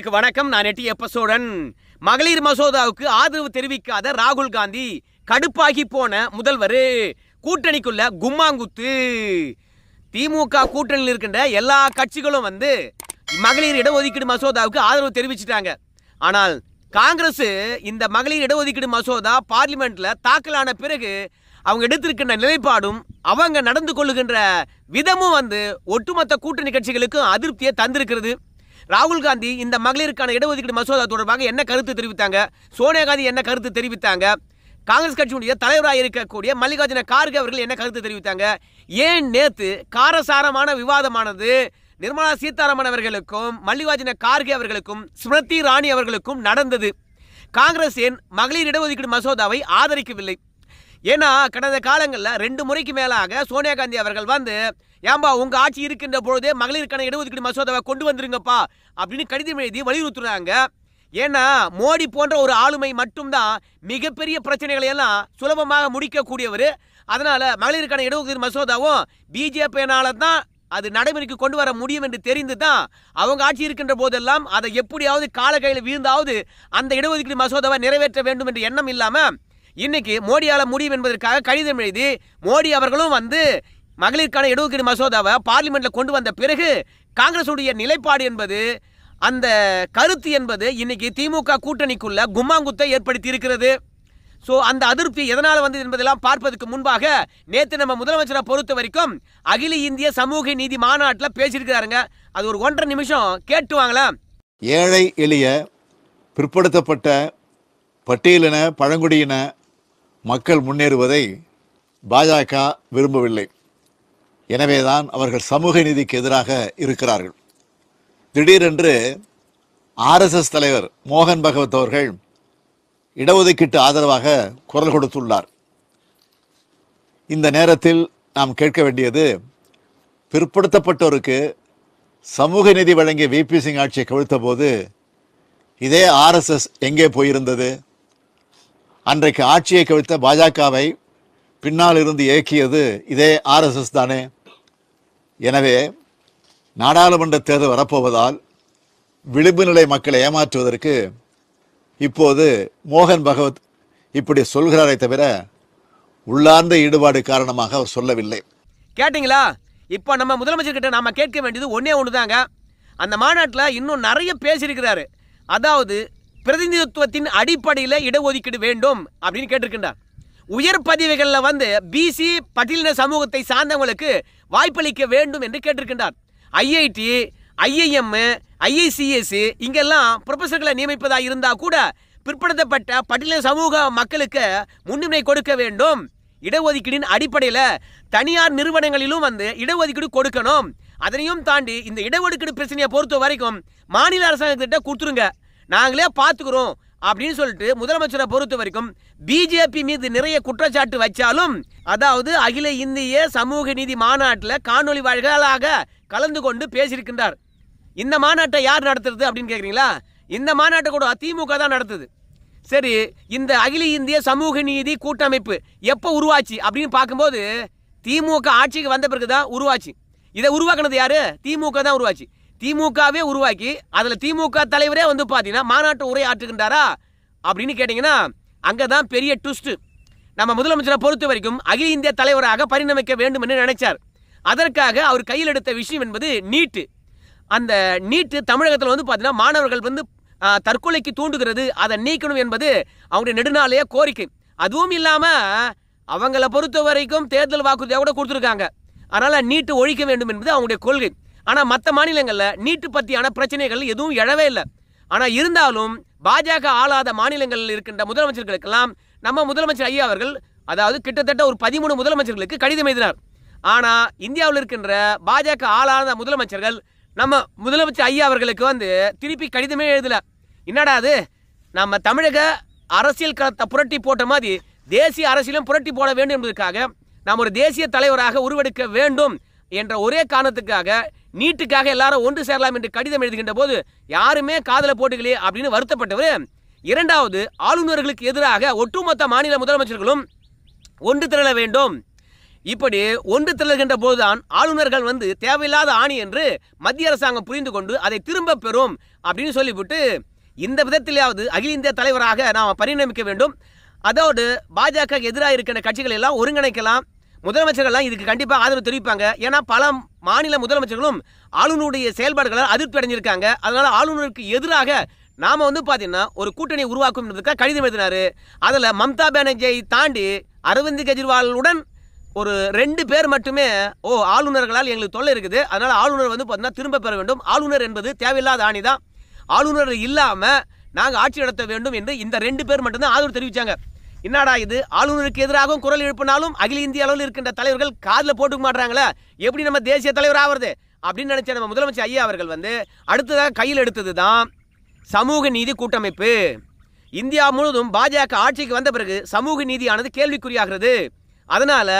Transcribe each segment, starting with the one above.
நேர்களுக்கு வணக்கம் நான் எட்டி எப்பசோடன் மகளிர் மசோதாவுக்கு ஆதரவு தெரிவிக்காத ராகுல் காந்தி கடுப்பாகி போன முதல்வர் கூட்டணிக்குள்ள கும்மாங்குத்து திமுக கூட்டணியில் இருக்கின்ற எல்லா கட்சிகளும் வந்து மகளிர் இடஒதுக்கீடு மசோதாவுக்கு ஆதரவு தெரிவிச்சிட்டாங்க ஆனால் காங்கிரஸ் இந்த மகளிர் இடஒதுக்கீடு மசோதா பார்லிமெண்ட்ல தாக்கலான பிறகு அவங்க எடுத்திருக்கின்ற நிலைப்பாடும் அவங்க நடந்து கொள்ளுகின்ற விதமும் வந்து ஒட்டுமொத்த கூட்டணி கட்சிகளுக்கும் அதிருப்தியை தந்திருக்கிறது ராகுல் காந்தி இந்த மகளிருக்கான இடஒதுக்கீடு மசோதா தொடர்பாக என்ன கருத்து தெரிவித்தாங்க சோனியா காந்தி என்ன கருத்து தெரிவித்தாங்க காங்கிரஸ் கட்சியுடைய தலைவராக இருக்கக்கூடிய மல்லிகார்ஜுன கார்கே அவர்கள் என்ன கருத்து தெரிவித்தாங்க ஏன் நேத்து காரசாரமான விவாதமானது நிர்மலா சீதாராமன் அவர்களுக்கும் மல்லிகார்ஜுன கார்கே அவர்களுக்கும் ஸ்மிருதி ராணி அவர்களுக்கும் நடந்தது காங்கிரஸ் ஏன் மகளிர் இடஒதுக்கீடு மசோதாவை ஆதரிக்கவில்லை ஏன்னா கடந்த காலங்களில் ரெண்டு முறைக்கு மேலாக சோனியா காந்தி அவர்கள் வந்து ஏன்பா உங்க ஆட்சி இருக்கின்ற பொழுதே மகளிருக்கான இடஒதுக்கீடு மசோதாவை கொண்டு வந்துருங்கப்பா அப்படின்னு கடிதம் எழுதி வலியுறுத்துறாங்க ஏன்னா மோடி போன்ற ஒரு ஆளுமை மட்டும்தான் மிகப்பெரிய பிரச்சனைகளை எல்லாம் சுலபமாக முடிக்கக்கூடியவர் அதனால மகளிருக்கான இடஒதுக்கீடு மசோதாவும் பிஜேபியினால தான் அது நடைமுறைக்கு கொண்டு வர முடியும் என்று தெரிந்து தான் அவங்க ஆட்சி இருக்கின்ற போதெல்லாம் அதை எப்படியாவது கால கையில் வீழ்ந்தாவது அந்த இடஒதுக்கீடு மசோதாவை நிறைவேற்ற வேண்டும் என்ற எண்ணம் இல்லாமல் இன்னைக்கு மோடியால் முடியும் என்பதற்காக கடிதம் எழுதி மோடி அவர்களும் வந்து மகளிருக்கான இடஒதுக்கீடு மசோதாவை பார்லிமெண்ட்டில் கொண்டு வந்த பிறகு காங்கிரஸுடைய நிலைப்பாடு என்பது அந்த கருத்து என்பது இன்னைக்கு திமுக கூட்டணிக்குள்ள கும்மாங்குத்தை ஏற்படுத்தி இருக்கிறது ஸோ அந்த அதிருப்தி எதனால் வந்தது என்பதெல்லாம் பார்ப்பதற்கு முன்பாக நேற்று நம்ம முதலமைச்சரை பொறுத்த வரைக்கும் அகில இந்திய சமூக நீதி மாநாட்டில் பேசியிருக்கிறாருங்க அது ஒரு ஒன்றரை நிமிஷம் கேட்டு வாங்கலாம் ஏழை எளிய பிற்படுத்தப்பட்ட பட்டியலின பழங்குடியின மக்கள் முன்னேறுவதை பாஜக விரும்பவில்லை எனவேதான் அவர்கள் சமூக நீதிக்கு எதிராக இருக்கிறார்கள் திடீரென்று ஆர்எஸ்எஸ் தலைவர் மோகன் பகவத் அவர்கள் இடஒதுக்கீட்டு ஆதரவாக குரல் கொடுத்துள்ளார் இந்த நேரத்தில் நாம் கேட்க வேண்டியது பிற்படுத்தப்பட்டோருக்கு சமூக நிதி வழங்கிய விபி சிங் ஆட்சியை கவிழ்த்த போது இதே ஆர்எஸ்எஸ் எங்கே போயிருந்தது அன்றைக்கு ஆட்சியை கவிழ்த்த பாஜகவை பின்னால் இருந்து இயக்கியது இதே ஆர்எஸ்எஸ் தானே எனவே நாடாளுமன்ற தேர்தல் வரப்போவதால் விளிம்பு நிலை மக்களை ஏமாற்றுவதற்கு இப்போது மோகன் பகவத் இப்படி சொல்கிறாரே தவிர உள்ளார்ந்த ஈடுபாடு காரணமாக அவர் சொல்லவில்லை கேட்டிங்களா இப்போ நம்ம முதலமைச்சர் கிட்ட நாம் கேட்க வேண்டியது ஒன்றே ஒன்று தாங்க அந்த மாநாட்டில் இன்னும் நிறைய பேசியிருக்கிறாரு அதாவது பிரதிநிதித்துவத்தின் அடிப்படையில் இடஒதுக்கீடு வேண்டும் அப்படின்னு கேட்டிருக்கின்றார் உயர் பதவிகளில் வந்து பிசி பட்டியலின சமூகத்தை சார்ந்தவங்களுக்கு வாய்ப்பளிக்க வேண்டும் என்று கேட்டிருக்கின்றார் ஐஐடி ஐஐஎம் ஐஐசிஎஸ்சி இங்கெல்லாம் ப்ரொஃபஸர்களை நியமிப்பதாக இருந்தால் கூட பிற்படுத்தப்பட்ட பட்டியலின சமூக மக்களுக்கு முன்னுரிமை கொடுக்க வேண்டும் இடஒதுக்கீடின் அடிப்படையில் தனியார் நிறுவனங்களிலும் வந்து இடஒதுக்கீடு கொடுக்கணும் அதனையும் தாண்டி இந்த இடஒதுக்கீடு பிரச்சனையை பொறுத்த வரைக்கும் மாநில அரசாங்கத்திட்ட கொடுத்துருங்க நாங்களே பார்த்துக்கிறோம் அப்படின்னு சொல்லிட்டு முதலமைச்சரை பொறுத்த வரைக்கும் பிஜேபி மீது நிறைய குற்றச்சாட்டு வச்சாலும் அதாவது அகில இந்திய சமூக நீதி மாநாட்டில் காணொலி வாழ்களாக கலந்து கொண்டு பேசியிருக்கின்றார் இந்த மாநாட்டை யார் நடத்துறது அப்படின்னு கேட்குறீங்களா இந்த மாநாட்டை கூட திமுக தான் நடத்துது சரி இந்த அகில இந்திய சமூக நீதி கூட்டமைப்பு எப்போ உருவாச்சு அப்படின்னு பார்க்கும்போது திமுக ஆட்சிக்கு வந்த பிறகு தான் உருவாச்சு இதை உருவாக்குனது யார் திமுக தான் உருவாச்சு திமுகவே உருவாக்கி அதில் திமுக தலைவரே வந்து பார்த்தீங்கன்னா மாநாட்டு உரை ஆற்றுகின்றாரா அப்படின்னு கேட்டிங்கன்னா அங்கே தான் பெரிய ட்விஸ்ட்டு நம்ம முதலமைச்சரை பொறுத்த வரைக்கும் அகில இந்திய தலைவராக பரிணமிக்க வேண்டும் என்று நினைச்சார் அதற்காக அவர் கையில் எடுத்த விஷயம் என்பது நீட்டு அந்த நீட்டு தமிழகத்தில் வந்து பார்த்தீங்கன்னா மாணவர்கள் வந்து தற்கொலைக்கு தூண்டுகிறது அதை நீக்கணும் என்பது அவங்களுடைய நெடுநாளைய கோரிக்கை அதுவும் இல்லாமல் அவங்கள பொறுத்த வரைக்கும் தேர்தல் வாக்குறுதியாக கூட கொடுத்துருக்காங்க அதனால் நீட்டு ஒழிக்க வேண்டும் என்பது அவங்களுடைய கொள்கை ஆனால் மற்ற மாநிலங்களில் நீட்டு பற்றியான பிரச்சனைகள் எதுவும் எழவே இல்லை ஆனால் இருந்தாலும் பாஜக ஆளாத மாநிலங்களில் இருக்கின்ற முதலமைச்சர்களுக்கெல்லாம் நம்ம முதலமைச்சர் ஐயா அவர்கள் அதாவது கிட்டத்தட்ட ஒரு பதிமூணு முதலமைச்சர்களுக்கு கடிதம் எழுதினார் ஆனால் இந்தியாவில் இருக்கின்ற பாஜக ஆளாத முதலமைச்சர்கள் நம்ம முதலமைச்சர் ஐயா அவர்களுக்கு வந்து திருப்பி கடிதமே எழுதலை என்னடா அது நம்ம தமிழக அரசியல் களத்தை புரட்டி போட்ட மாதிரி தேசிய அரசியலும் புரட்டி போட வேண்டும் என்பதற்காக நாம் ஒரு தேசிய தலைவராக உருவெடுக்க வேண்டும் என்ற ஒரே காரணத்துக்காக நீட்டுக்காக எல்லாரும் ஒன்று சேரலாம் என்று கடிதம் எழுதுகின்ற போது யாருமே காதல போட்டுக்கலையே அப்படின்னு வருத்தப்பட்டவர் இரண்டாவது ஆளுநர்களுக்கு எதிராக ஒட்டுமொத்த மாநில முதலமைச்சர்களும் ஒன்று திரள வேண்டும் இப்படி ஒன்று திரளுகின்ற போதுதான் ஆளுநர்கள் வந்து தேவையில்லாத ஆணி என்று மத்திய அரசாங்கம் புரிந்து கொண்டு அதை திரும்ப பெறும் அப்படின்னு சொல்லிவிட்டு இந்த விதத்திலேயாவது அகில இந்திய தலைவராக நாம் பரிணமிக்க வேண்டும் அதோடு பாஜக எதிராக இருக்கின்ற கட்சிகள் எல்லாம் ஒருங்கிணைக்கலாம் முதலமைச்சர்கள்லாம் இதுக்கு கண்டிப்பாக ஆதரவு தெரிவிப்பாங்க ஏன்னா பல மாநில முதலமைச்சர்களும் ஆளுநருடைய செயல்பாடுகளால் அதிருப்தி அடைஞ்சிருக்காங்க அதனால் ஆளுநருக்கு எதிராக நாம் வந்து பார்த்தீங்கன்னா ஒரு கூட்டணி உருவாக்கும் என்பதற்காக கடிதம் எழுதினார் அதில் மம்தா பானர்ஜியை தாண்டி அரவிந்த் கெஜ்ரிவாலுடன் ஒரு ரெண்டு பேர் மட்டுமே ஓ ஆளுநர்களால் எங்களுக்கு தொல்லை இருக்குது அதனால் ஆளுநர் வந்து பார்த்தீங்கன்னா திரும்ப பெற வேண்டும் ஆளுநர் என்பது தேவையில்லாத ஆணி தான் ஆளுநர் இல்லாமல் நாங்கள் ஆட்சி நடத்த வேண்டும் என்று இந்த ரெண்டு பேர் மட்டும்தான் ஆதரவு தெரிவித்தாங்க என்னடா இது ஆளுநருக்கு எதிராகவும் குரல் எழுப்பினாலும் அகில இந்திய அளவில் இருக்கின்ற தலைவர்கள் காதில் போட்டுக்க மாட்டாங்களே எப்படி நம்ம தேசிய தலைவர் ஆகிறது அப்படின்னு நினச்ச நம்ம முதலமைச்சர் ஐயா அவர்கள் வந்து அடுத்ததாக கையில் எடுத்தது தான் சமூக நீதி கூட்டமைப்பு இந்தியா முழுவதும் பாஜக ஆட்சிக்கு வந்த பிறகு சமூக நீதியானது கேள்விக்குறியாகிறது அதனால்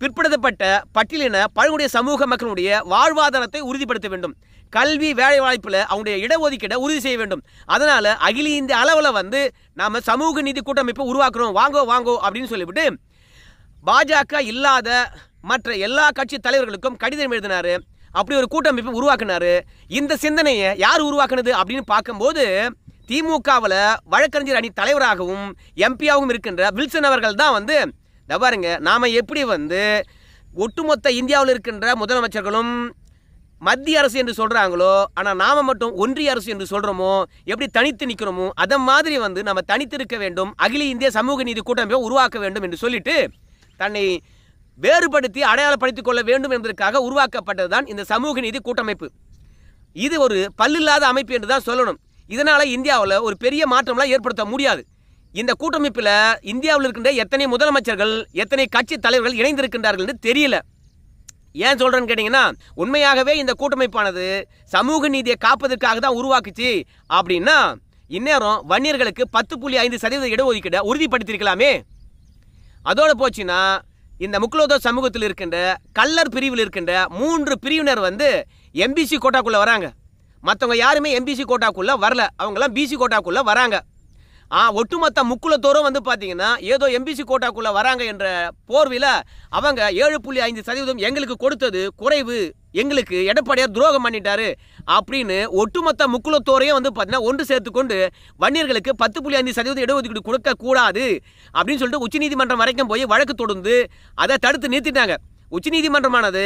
பிற்படுத்தப்பட்ட பட்டியலின பழங்குடிய சமூக மக்களுடைய வாழ்வாதாரத்தை உறுதிப்படுத்த வேண்டும் கல்வி வேலைவாய்ப்பில் அவங்களுடைய இடஒதுக்கீடை உறுதி செய்ய வேண்டும் அதனால் அகில இந்திய அளவில் வந்து நாம் சமூக நீதி கூட்டமைப்பை உருவாக்குறோம் வாங்கோ வாங்கோ அப்படின்னு சொல்லிவிட்டு பாஜக இல்லாத மற்ற எல்லா கட்சி தலைவர்களுக்கும் கடிதம் எழுதினார் அப்படி ஒரு கூட்டமைப்பு உருவாக்கினார் இந்த சிந்தனையை யார் உருவாக்குனது அப்படின்னு பார்க்கும்போது திமுகவில் வழக்கறிஞர் அணி தலைவராகவும் எம்பியாகவும் இருக்கின்ற வில்சன் அவர்கள் தான் வந்து பாருங்க நாம் எப்படி வந்து ஒட்டுமொத்த இந்தியாவில் இருக்கின்ற முதலமைச்சர்களும் மத்திய அரசு என்று சொல்கிறாங்களோ ஆனால் நாம் மட்டும் ஒன்றிய அரசு என்று சொல்கிறோமோ எப்படி தனித்து நிற்கிறோமோ அதை மாதிரி வந்து நம்ம தனித்து இருக்க வேண்டும் அகில இந்திய சமூக நீதி கூட்டமைப்பை உருவாக்க வேண்டும் என்று சொல்லிட்டு தன்னை வேறுபடுத்தி அடையாளப்படுத்திக் கொள்ள வேண்டும் என்பதற்காக உருவாக்கப்பட்டது தான் இந்த சமூக நீதி கூட்டமைப்பு இது ஒரு பல்லில்லாத அமைப்பு என்று தான் சொல்லணும் இதனால் இந்தியாவில் ஒரு பெரிய மாற்றம்லாம் ஏற்படுத்த முடியாது இந்த கூட்டமைப்பில் இந்தியாவில் இருக்கின்ற எத்தனை முதலமைச்சர்கள் எத்தனை கட்சி தலைவர்கள் இணைந்திருக்கின்றார்கள் என்று தெரியல ஏன் சொல்கிறேன்னு கேட்டிங்கன்னா உண்மையாகவே இந்த கூட்டமைப்பானது சமூக நீதியை காப்பதற்காக தான் உருவாக்குச்சு அப்படின்னா இந்நேரம் வன்னியர்களுக்கு பத்து புள்ளி ஐந்து சதவீத இடஒதுக்கீடு உறுதிப்படுத்தியிருக்கலாமே அதோடு போச்சுன்னா இந்த முக்குலோதோ சமூகத்தில் இருக்கின்ற கல்லர் பிரிவில் இருக்கின்ற மூன்று பிரிவினர் வந்து எம்பிசி கோட்டாக்குள்ளே வராங்க மற்றவங்க யாருமே எம்பிசி கோட்டாக்குள்ளே வரல அவங்களாம் பிசி கோட்டாக்குள்ளே வராங்க ஒட்டுமொத்த முக்குளத்தோரும் வந்து பார்த்தீங்கன்னா ஏதோ எம்பிசி கோட்டாக்குள்ளே வராங்க என்ற போர்வில் அவங்க ஏழு புள்ளி ஐந்து சதவீதம் எங்களுக்கு கொடுத்தது குறைவு எங்களுக்கு எடப்பாடியார் துரோகம் பண்ணிட்டாரு அப்படின்னு ஒட்டுமொத்த முக்குளத்தோரையும் வந்து பார்த்தீங்கன்னா ஒன்று சேர்த்து கொண்டு வன்னியர்களுக்கு பத்து புள்ளி ஐந்து சதவீதம் இடஒதுக்கீடு கொடுக்கக்கூடாது அப்படின்னு சொல்லிட்டு உச்சநீதிமன்றம் வரைக்கும் போய் வழக்கு தொடர்ந்து அதை தடுத்து நிறுத்திட்டாங்க உச்சநீதிமன்றமானது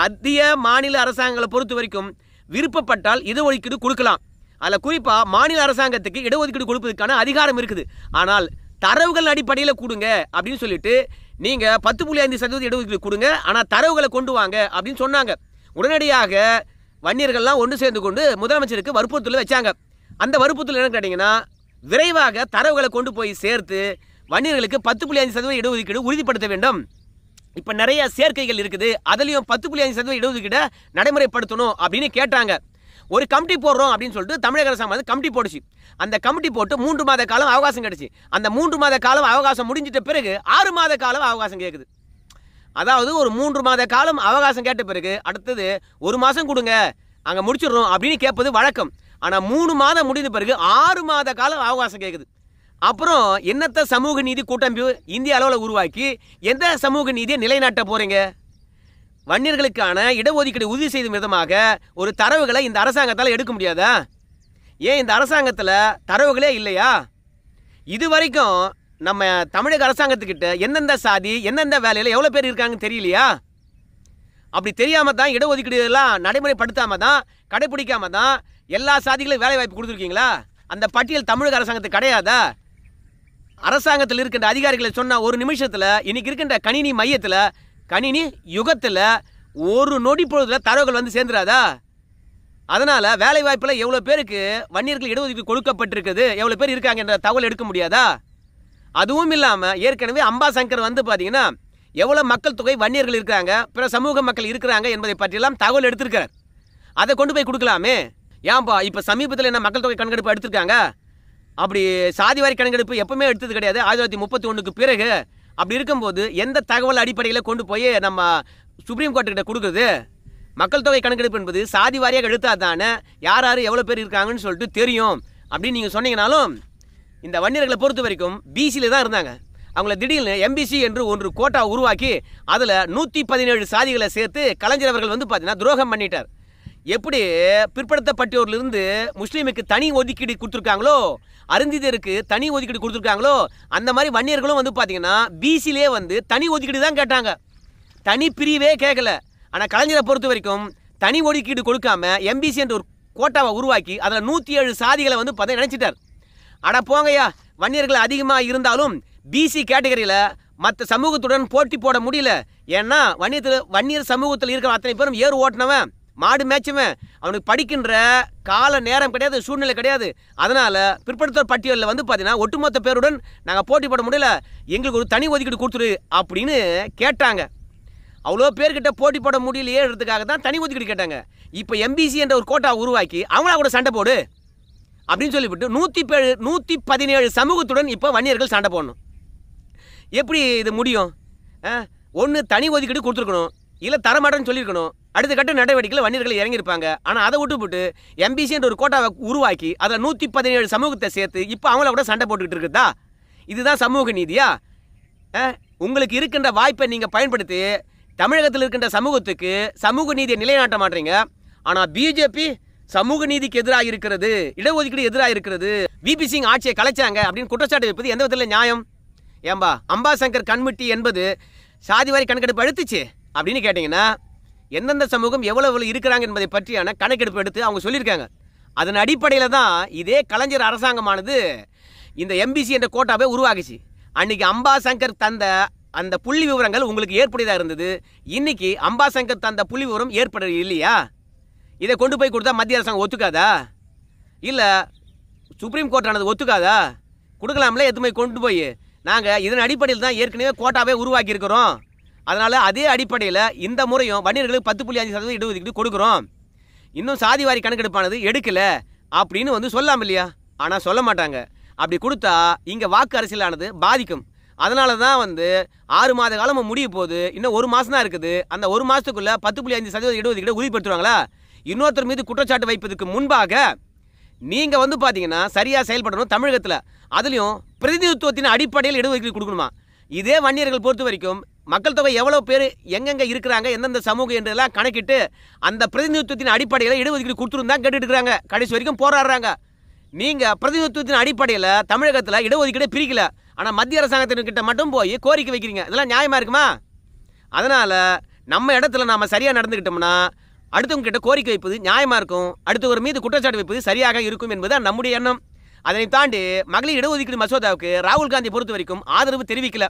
மத்திய மாநில அரசாங்கங்களை பொறுத்த வரைக்கும் விருப்பப்பட்டால் இடஒதுக்கீடு கொடுக்கலாம் அதில் குறிப்பாக மாநில அரசாங்கத்துக்கு இடஒதுக்கீடு கொடுப்பதற்கான அதிகாரம் இருக்குது ஆனால் தரவுகள் அடிப்படையில் கொடுங்க அப்படின்னு சொல்லிட்டு நீங்கள் பத்து புள்ளி ஐந்து சதவீதம் இடஒதுக்கீடு கொடுங்க ஆனால் தரவுகளை கொண்டு வாங்க அப்படின்னு சொன்னாங்க உடனடியாக வன்னியர்கள்லாம் ஒன்று சேர்ந்து கொண்டு முதலமைச்சருக்கு வற்புறுத்தல் வச்சாங்க அந்த வற்புறுத்தல் என்ன கேட்டிங்கன்னா விரைவாக தரவுகளை கொண்டு போய் சேர்த்து வன்னியர்களுக்கு பத்து புள்ளி ஐந்து சதவீதம் இடஒதுக்கீடு உறுதிப்படுத்த வேண்டும் இப்போ நிறைய சேர்க்கைகள் இருக்குது அதுலேயும் பத்து புள்ளி ஐந்து சதவீதம் இடஒதுக்கீடை நடைமுறைப்படுத்தணும் அப்படின்னு கேட்டாங்க ஒரு கமிட்டி போடுறோம் அப்படின்னு சொல்லிட்டு தமிழக அரசாங்கம் வந்து கமிட்டி போடுச்சு அந்த கமிட்டி போட்டு மூன்று மாத காலம் அவகாசம் கிடச்சி அந்த மூன்று மாத காலம் அவகாசம் முடிஞ்சிட்ட பிறகு ஆறு மாத காலம் அவகாசம் கேட்குது அதாவது ஒரு மூன்று மாத காலம் அவகாசம் கேட்ட பிறகு அடுத்தது ஒரு மாதம் கொடுங்க அங்கே முடிச்சிடுறோம் அப்படின்னு கேட்பது வழக்கம் ஆனால் மூணு மாதம் முடிந்த பிறகு ஆறு மாத காலம் அவகாசம் கேட்குது அப்புறம் என்னத்த சமூக நீதி கூட்டமைப்பு இந்திய அளவில் உருவாக்கி எந்த சமூக நீதியை நிலைநாட்ட போகிறீங்க வன்னியர்களுக்கான இடஒதுக்கீடு உறுதி செய்யும் விதமாக ஒரு தரவுகளை இந்த அரசாங்கத்தால் எடுக்க முடியாதா ஏன் இந்த அரசாங்கத்தில் தரவுகளே இல்லையா இது வரைக்கும் நம்ம தமிழக அரசாங்கத்துக்கிட்ட எந்தெந்த சாதி எந்தெந்த வேலையில் எவ்வளோ பேர் இருக்காங்கன்னு தெரியலையா அப்படி தெரியாமல் தான் இடஒதுக்கீடுலாம் நடைமுறைப்படுத்தாமல் தான் கடைபிடிக்காமல் தான் எல்லா சாதிகளும் வேலை வாய்ப்பு கொடுத்துருக்கீங்களா அந்த பட்டியல் தமிழக அரசாங்கத்துக்கு கிடையாதா அரசாங்கத்தில் இருக்கின்ற அதிகாரிகளை சொன்ன ஒரு நிமிஷத்தில் இன்றைக்கி இருக்கின்ற கணினி மையத்தில் கணினி யுகத்தில் ஒரு நொடி பொழுதுல தரவுகள் வந்து சேர்ந்துடாதா அதனால் வேலை வாய்ப்பில் எவ்வளோ பேருக்கு வன்னியர்கள் இடஒதுக்கீடு கொடுக்கப்பட்டிருக்குது எவ்வளோ பேர் இருக்காங்க என்ற தகவல் எடுக்க முடியாதா அதுவும் இல்லாமல் ஏற்கனவே அம்பாசங்கர் வந்து பார்த்தீங்கன்னா எவ்வளோ மக்கள் தொகை வன்னியர்கள் இருக்கிறாங்க பிற சமூக மக்கள் இருக்கிறாங்க என்பதை பற்றியெல்லாம் தகவல் எடுத்திருக்கிறார் அதை கொண்டு போய் கொடுக்கலாமே ஏன்பா இப்போ சமீபத்தில் என்ன மக்கள் தொகை கணக்கெடுப்பு எடுத்திருக்காங்க அப்படி சாதிவாரி கணக்கெடுப்பு எப்பவுமே எடுத்தது கிடையாது ஆயிரத்தி தொள்ளாயிரத்தி முப்பத்தி ஒன்றுக்கு பிறகு அப்படி இருக்கும்போது எந்த தகவல் அடிப்படையில் கொண்டு போய் நம்ம சுப்ரீம் கோர்ட்டுக்கிட்ட கொடுக்குறது மக்கள் தொகை கணக்கெடுப்பு என்பது சாதி வாரியாக எடுத்தால் தானே யார் யார் எவ்வளோ பேர் இருக்காங்கன்னு சொல்லிட்டு தெரியும் அப்படின்னு நீங்கள் சொன்னீங்கனாலும் இந்த வன்னியர்களை பொறுத்த வரைக்கும் பிசியில் தான் இருந்தாங்க அவங்கள திடீர்னு எம்பிசி என்று ஒன்று கோட்டா உருவாக்கி அதில் நூற்றி பதினேழு சாதிகளை சேர்த்து கலைஞர் அவர்கள் வந்து பார்த்தீங்கன்னா துரோகம் பண்ணிட்டார் எப்படி பிற்படுத்தப்பட்டோர்லேருந்து முஸ்லீமுக்கு தனி ஒதுக்கீடு கொடுத்துருக்காங்களோ அருந்திதருக்கு தனி ஒதுக்கீடு கொடுத்துருக்காங்களோ அந்த மாதிரி வன்னியர்களும் வந்து பார்த்தீங்கன்னா பிசிலே வந்து தனி ஒதுக்கீடு தான் கேட்டாங்க தனி பிரிவே கேட்கல ஆனால் கலைஞரை பொறுத்த வரைக்கும் தனி ஒதுக்கீடு கொடுக்காம எம்பிசி என்ற ஒரு கோட்டாவை உருவாக்கி அதில் நூற்றி ஏழு சாதிகளை வந்து பார்த்தீங்கன்னா நினச்சிட்டார் ஆனால் போங்கய்யா வன்னியர்கள் அதிகமாக இருந்தாலும் பிசி கேட்டகரியில் மற்ற சமூகத்துடன் போட்டி போட முடியல ஏன்னா வன்னியத்தில் வன்னியர் சமூகத்தில் இருக்கிற அத்தனை பேரும் ஏறு ஓட்டினவன் மாடு மேய்ச்சவன் அவனுக்கு படிக்கின்ற கால நேரம் கிடையாது சூழ்நிலை கிடையாது அதனால் பிற்படுத்தோர் பட்டியலில் வந்து பார்த்தீங்கன்னா ஒட்டுமொத்த பேருடன் நாங்கள் போட்டி போட முடியல எங்களுக்கு ஒரு தனி ஒதுக்கீடு கொடுத்துரு அப்படின்னு கேட்டாங்க அவ்வளோ பேர்கிட்ட போட்டி போட முடியலையேன்றதுக்காக தான் தனி ஒதுக்கீடு கேட்டாங்க இப்போ எம்பிசி என்ற ஒரு கோட்டா உருவாக்கி அவங்களா கூட சண்டை போடு அப்படின்னு சொல்லிவிட்டு நூற்றி பேழு நூற்றி பதினேழு சமூகத்துடன் இப்போ வன்னியர்கள் சண்டை போடணும் எப்படி இது முடியும் ஒன்று தனி ஒதுக்கீடு கொடுத்துருக்கணும் இல்லை தரமாட்டேன்னு சொல்லியிருக்கணும் அடுத்த கட்ட நடவடிக்கையில் வன்னியர்கள் இறங்கியிருப்பாங்க ஆனால் அதை விட்டு போட்டு என்ற ஒரு கோட்டாவை உருவாக்கி அதில் நூற்றி பதினேழு சமூகத்தை சேர்த்து இப்போ அவங்கள கூட சண்டை போட்டுக்கிட்டு இருக்குதா இதுதான் சமூக நீதியா உங்களுக்கு இருக்கின்ற வாய்ப்பை நீங்கள் பயன்படுத்தி தமிழகத்தில் இருக்கின்ற சமூகத்துக்கு சமூக நீதியை நிலைநாட்ட மாட்டீங்க ஆனால் பிஜேபி சமூக நீதிக்கு எதிராக இருக்கிறது இடஒதுக்கீடு எதிராக இருக்கிறது விபி சிங் ஆட்சியை கலைச்சாங்க அப்படின்னு குற்றச்சாட்டு வைப்பது எந்த விதத்தில் நியாயம் ஏம்பா அம்பாசங்கர் கண்மிட்டி என்பது சாதி வாரி கணக்கெடுப்பு அழுத்துச்சு அப்படின்னு கேட்டிங்கன்னா எந்தெந்த சமூகம் எவ்வளோ எவ்வளோ இருக்கிறாங்க என்பதை பற்றியான கணக்கெடுப்பு எடுத்து அவங்க சொல்லியிருக்காங்க அதன் அடிப்படையில் தான் இதே கலைஞர் அரசாங்கமானது இந்த எம்பிசி என்ற கோட்டாவே உருவாக்குச்சு அன்றைக்கி அம்பாசங்கர் தந்த அந்த புள்ளி விவரங்கள் உங்களுக்கு ஏற்புடையதாக இருந்தது இன்றைக்கி அம்பாசங்கர் தந்த புள்ளி விவரம் ஏற்பட இல்லையா இதை கொண்டு போய் கொடுத்தா மத்திய அரசாங்கம் ஒத்துக்காதா இல்லை சுப்ரீம் கோர்ட்டானது ஒத்துக்காதா கொடுக்கலாம்ல எதுவுமே கொண்டு போய் நாங்கள் இதன் அடிப்படையில் தான் ஏற்கனவே கோட்டாவே உருவாக்கியிருக்கிறோம் அதனால் அதே அடிப்படையில் இந்த முறையும் வன்னியர்களுக்கு பத்து புள்ளி அஞ்சு சதவீதம் இடஒதுக்கீடு கொடுக்குறோம் இன்னும் சாதிவாரி கணக்கெடுப்பானது எடுக்கலை அப்படின்னு வந்து சொல்லாமல் இல்லையா ஆனால் சொல்ல மாட்டாங்க அப்படி கொடுத்தா இங்கே வாக்கு அரசியலானது பாதிக்கும் அதனால தான் வந்து ஆறு மாத காலமாக முடிய போது இன்னும் ஒரு மாதம் தான் இருக்குது அந்த ஒரு மாதத்துக்குள்ளே பத்து புள்ளி அஞ்சு சதவீதம் இடஒதுக்கீடு உறுதிப்படுத்துவாங்களா இன்னொருத்தர் மீது குற்றச்சாட்டு வைப்பதற்கு முன்பாக நீங்கள் வந்து பார்த்தீங்கன்னா சரியாக செயல்படணும் தமிழகத்தில் அதுலேயும் பிரதிநிதித்துவத்தின் அடிப்படையில் இடஒதுக்கீடு கொடுக்கணுமா இதே வன்னியர்கள் பொறுத்த வரைக்கும் மக்கள் தொகை எவ்வளோ பேர் எங்கெங்கே இருக்கிறாங்க எந்தெந்த சமூகம் என்றெல்லாம் கணக்கிட்டு அந்த பிரதிநிதித்துவத்தின் அடிப்படையில் இடஒதுக்கீடு கொடுத்துருந்தா கேட்டுட்டு இருக்கிறாங்க கடைசி வரைக்கும் போராடுறாங்க நீங்கள் பிரதிநிதித்துவத்தின் அடிப்படையில் தமிழகத்தில் இடஒதுக்கீடே பிரிக்கல ஆனால் மத்திய அரசாங்கத்தினர்கிட்ட மட்டும் போய் கோரிக்கை வைக்கிறீங்க இதெல்லாம் நியாயமாக இருக்குமா அதனால் நம்ம இடத்துல நாம் சரியாக நடந்துக்கிட்டோம்னா அடுத்தவங்க கிட்ட கோரிக்கை வைப்பது நியாயமாக இருக்கும் அடுத்தவர் மீது குற்றச்சாட்டு வைப்பது சரியாக இருக்கும் என்பது நம்முடைய எண்ணம் அதனை தாண்டி மகளிர் இடஒதுக்கீடு மசோதாவுக்கு ராகுல் காந்தி பொறுத்த வரைக்கும் ஆதரவு தெரிவிக்கலை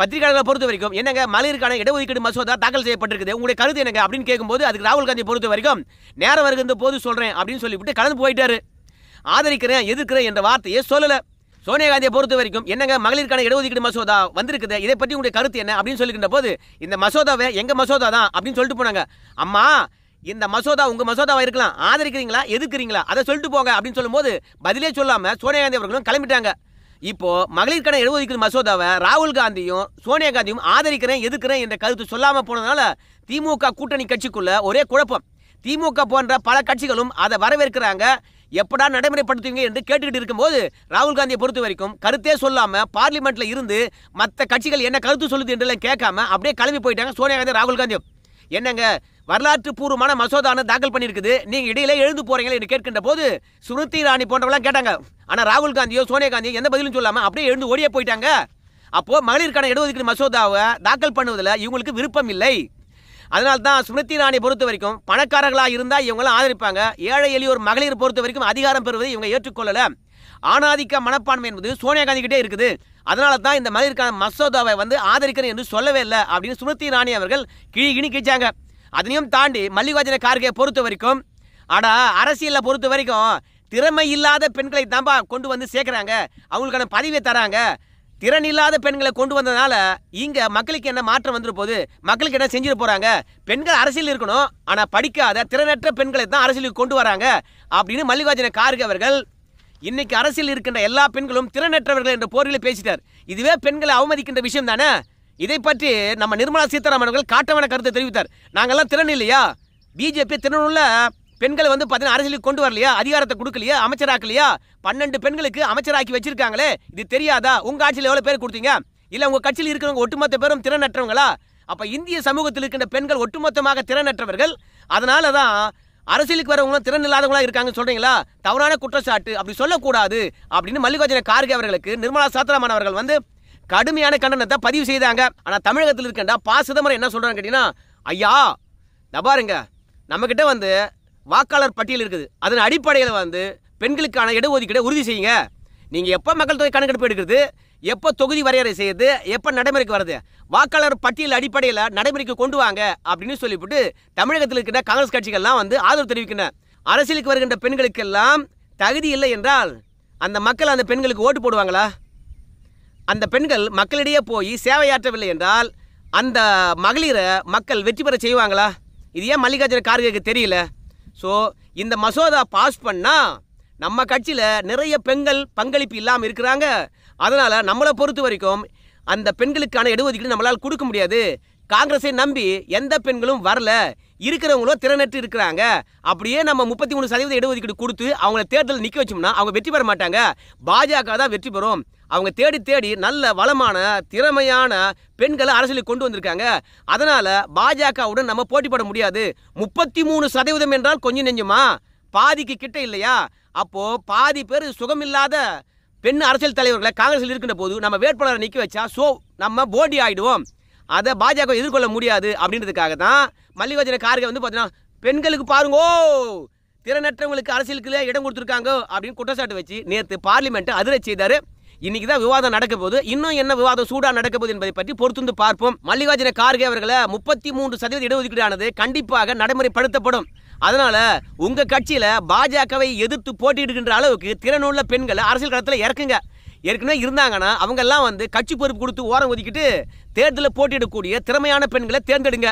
பத்திரிகையாளர்களை பொறுத்த வரைக்கும் என்னங்க மகளிருக்கான இடஒதுக்கீடு மசோதா தாக்கல் செய்யப்பட்டிருக்குது உங்களுடைய கருத்து எனக்கு அப்படின்னு கேட்கும்போது அதுக்கு ராகுல் காந்தி பொறுத்த வரைக்கும் நேரம் வருகின்ற போது சொல்கிறேன் அப்படின்னு சொல்லிவிட்டு கலந்து போயிட்டாரு ஆதரிக்கிறேன் எதிர்க்கிறேன் என்ற வார்த்தையே சொல்லலை சோனியா காந்தியை பொறுத்த வரைக்கும் என்னங்க மகளிருக்கான இடஒதுக்கீடு மசோதா வந்திருக்குது இதை பற்றி உங்களுடைய கருத்து என்ன அப்படின்னு சொல்லிக்கின்ற போது இந்த மசோதாவை எங்கள் மசோதா தான் அப்படின்னு சொல்லிட்டு போனாங்க அம்மா இந்த மசோதா உங்கள் மசோதாவாக இருக்கலாம் ஆதரிக்கிறீங்களா எதுக்குறீங்களா அதை சொல்லிட்டு போங்க அப்படின்னு சொல்லும்போது பதிலே சொல்லாமல் சோனியா காந்தி அவர்களும் கிளம்பிட்டாங்க இப்போ மகளிருக்கான இடஒதுக்கீடு மசோதாவை ராகுல் காந்தியும் சோனியா காந்தியும் ஆதரிக்கிறேன் எதுக்குறேன் என்ற கருத்து சொல்லாமல் போனதுனால திமுக கூட்டணி கட்சிக்குள்ள ஒரே குழப்பம் திமுக போன்ற பல கட்சிகளும் அதை வரவேற்கிறாங்க எப்படா நடைமுறைப்படுத்துவீங்க என்று கேட்டுக்கிட்டு இருக்கும்போது ராகுல் காந்தியை பொறுத்த வரைக்கும் கருத்தே சொல்லாம பார்லிமெண்ட்ல இருந்து மற்ற கட்சிகள் என்ன கருத்து சொல்லுது என்று கேட்காம அப்படியே கிளம்பி போயிட்டாங்க சோனியா காந்தி ராகுல் காந்தியும் என்னங்க வரலாற்று பூர்வமான மசோதான தாக்கல் பண்ணியிருக்குது நீங்கள் இடையில எழுந்து போறீங்களே என்று கேட்கின்ற போது சுருத்தி ராணி போன்றவெல்லாம் கேட்டாங்க ஆனால் ராகுல் காந்தியோ சோனியா காந்தியோ எந்த பதிலும் சொல்லாமல் அப்படியே எழுந்து ஓடியே போயிட்டாங்க அப்போது மகளிருக்கான இடஒதுக்கீடு மசோதாவை தாக்கல் பண்ணுவதில் இவங்களுக்கு விருப்பம் இல்லை அதனால தான் ஸ்மிருதி ராணி பொறுத்த வரைக்கும் பணக்காரர்களாக இருந்தால் இவங்களாம் ஆதரிப்பாங்க ஏழை எளியோர் மகளிர் பொறுத்த வரைக்கும் அதிகாரம் பெறுவதை இவங்க ஏற்றுக்கொள்ளலை ஆணாதிக்க மனப்பான்மை என்பது சோனியா காந்திக்கிட்டே இருக்குது அதனால தான் இந்த மாதிரி இருக்கான மசோதாவை வந்து ஆதரிக்கிறேன் என்று சொல்லவே இல்லை அப்படின்னு சுமிருதி இரானி அவர்கள் கிழி கிணி கிழிச்சாங்க அதையும் தாண்டி மல்லிகார்ஜுன கார்கே பொறுத்த வரைக்கும் ஆனால் அரசியலை பொறுத்த வரைக்கும் திறமை இல்லாத பெண்களை தான்பா கொண்டு வந்து சேர்க்குறாங்க அவங்களுக்கான பதவியை தராங்க திறன் இல்லாத பெண்களை கொண்டு வந்ததுனால இங்கே மக்களுக்கு என்ன மாற்றம் வந்துரு போகுது மக்களுக்கு என்ன செஞ்சுட்டு போகிறாங்க பெண்கள் அரசியல் இருக்கணும் ஆனால் படிக்காத திறனற்ற பெண்களை தான் அரசியலுக்கு கொண்டு வராங்க அப்படின்னு மல்லிகார்ஜுன கார்கே அவர்கள் இன்னைக்கு அரசியல் இருக்கின்ற எல்லா பெண்களும் திறனற்றவர்கள் என்ற போரில் பேசிட்டார் இதுவே பெண்களை அவமதிக்கின்ற விஷயம் தானே இதை பற்றி நம்ம நிர்மலா சீதாராமன் அவர்கள் காட்டமான கருத்தை தெரிவித்தார் நாங்கள்லாம் திறன் இல்லையா பிஜேபி திறனுள்ள பெண்களை வந்து பார்த்தீங்கன்னா அரசியலுக்கு கொண்டு வரலையா அதிகாரத்தை கொடுக்கலையா அமைச்சராக்கலையா பன்னெண்டு பெண்களுக்கு அமைச்சராக்கி வச்சிருக்காங்களே இது தெரியாதா உங்கள் ஆட்சியில் எவ்வளோ பேர் கொடுத்தீங்க இல்லை உங்கள் கட்சியில் இருக்கிறவங்க ஒட்டுமொத்த பேரும் திறனற்றவங்களா அப்போ இந்திய சமூகத்தில் இருக்கின்ற பெண்கள் ஒட்டுமொத்தமாக திறனற்றவர்கள் அதனால தான் அரசியலுக்கு வரவங்களும் திறன் இல்லாதவங்களா இருக்காங்க சொல்றீங்களா தவறான குற்றச்சாட்டு அப்படி சொல்லக்கூடாது அப்படின்னு மல்லிகார்ஜுன கார்கே அவர்களுக்கு நிர்மலா சீதாராமன் அவர்கள் வந்து கடுமையான கண்டனத்தை பதிவு செய்தாங்க ஆனால் தமிழகத்தில் இருக்கின்ற பா சிதம்பரம் என்ன சொல்கிறாங்க கேட்டீங்கன்னா ஐயா பாருங்க நம்மக்கிட்ட வந்து வாக்காளர் பட்டியல் இருக்குது அதன் அடிப்படையில் வந்து பெண்களுக்கான இடஒதுக்கீடை உறுதி செய்யுங்க நீங்கள் எப்போ மக்கள் தொகை கணக்கெடுப்பு எடுக்கிறது எப்போ தொகுதி வரையறை செய்யுது எப்போ நடைமுறைக்கு வருது வாக்காளர் பட்டியல் அடிப்படையில் நடைமுறைக்கு கொண்டு வாங்க அப்படின்னு சொல்லிவிட்டு தமிழகத்தில் இருக்கிற காங்கிரஸ் கட்சிகள்லாம் வந்து ஆதரவு தெரிவிக்கின்றன அரசியலுக்கு வருகின்ற பெண்களுக்கெல்லாம் தகுதி இல்லை என்றால் அந்த மக்கள் அந்த பெண்களுக்கு ஓட்டு போடுவாங்களா அந்த பெண்கள் மக்களிடையே போய் சேவையாற்றவில்லை என்றால் அந்த மகளிரை மக்கள் வெற்றி பெற செய்வாங்களா இது ஏன் மல்லிகார்ஜுன கார்கேக்கு தெரியல ஸோ இந்த மசோதா பாஸ் பண்ணால் நம்ம கட்சியில் நிறைய பெண்கள் பங்களிப்பு இல்லாமல் இருக்கிறாங்க அதனால் நம்மளை பொறுத்த வரைக்கும் அந்த பெண்களுக்கான இடஒதுக்கீடு நம்மளால் கொடுக்க முடியாது காங்கிரஸை நம்பி எந்த பெண்களும் வரல இருக்கிறவங்களும் திறனற்று இருக்கிறாங்க அப்படியே நம்ம முப்பத்தி மூணு சதவீத இடஒதுக்கீடு கொடுத்து அவங்கள தேர்தல் நிற்க வச்சோம்னா அவங்க வெற்றி பெற மாட்டாங்க பாஜக தான் வெற்றி பெறும் அவங்க தேடி தேடி நல்ல வளமான திறமையான பெண்களை அரசியலுக்கு கொண்டு வந்திருக்காங்க அதனால் பாஜகவுடன் நம்ம போட்டி போட முடியாது முப்பத்தி மூணு சதவீதம் என்றால் கொஞ்சம் நெஞ்சுமா பாதிக்கு கிட்ட இல்லையா அப்போது பாதி பேர் சுகமில்லாத பெண் அரசியல் தலைவர்களை காங்கிரஸில் இருக்கின்ற போது நம்ம வேட்பாளரை நிற்க வச்சா ஸோ நம்ம போட்டி ஆகிடுவோம் அதை பாஜக எதிர்கொள்ள முடியாது அப்படின்றதுக்காக தான் மல்லிகார்ஜுன கார்கே வந்து பார்த்தீங்கன்னா பெண்களுக்கு பாருங்கோ திறனற்றவங்களுக்கு அரசியலுக்குள்ளே இடம் கொடுத்துருக்காங்க அப்படின்னு குற்றச்சாட்டு வச்சு நேற்று பார்லிமெண்ட்டை அதிரை செய்தார் இன்றைக்கி தான் விவாதம் நடக்க போகுது இன்னும் என்ன விவாதம் சூடாக நடக்க போகுது என்பதை பற்றி பொறுத்துந்து பார்ப்போம் மல்லிகார்ஜுன கார்கே அவர்களை முப்பத்தி மூன்று சதவீத இடஒதுக்கீடானது கண்டிப்பாக நடைமுறைப்படுத்தப்படும் அதனால உங்க கட்சியில பாஜகவை எதிர்த்து போட்டியிடுகின்ற அளவுக்கு திறனுள்ள பெண்களை அரசியல் களத்தில் இறக்குங்க ஏற்கனவே இருந்தாங்கன்னா அவங்கெல்லாம் வந்து கட்சி பொறுப்பு கொடுத்து ஓரம் ஒதுக்கிட்டு தேர்தலில் போட்டியிடக்கூடிய திறமையான பெண்களை தேர்ந்தெடுங்க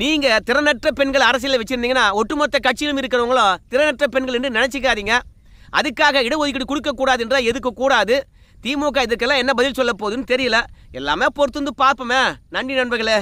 நீங்கள் திறனற்ற பெண்கள் அரசியலில் வச்சிருந்தீங்கன்னா ஒட்டுமொத்த கட்சியிலும் இருக்கிறவங்களும் திறனற்ற பெண்கள் என்று நினச்சிக்காதீங்க அதுக்காக இடஒதுக்கீடு கொடுக்கக்கூடாது என்றால் எதுக்கக்கூடாது திமுக இதுக்கெல்லாம் என்ன பதில் சொல்ல போகுதுன்னு தெரியல எல்லாமே பொறுத்து வந்து பார்ப்போமே நன்றி நண்பர்களே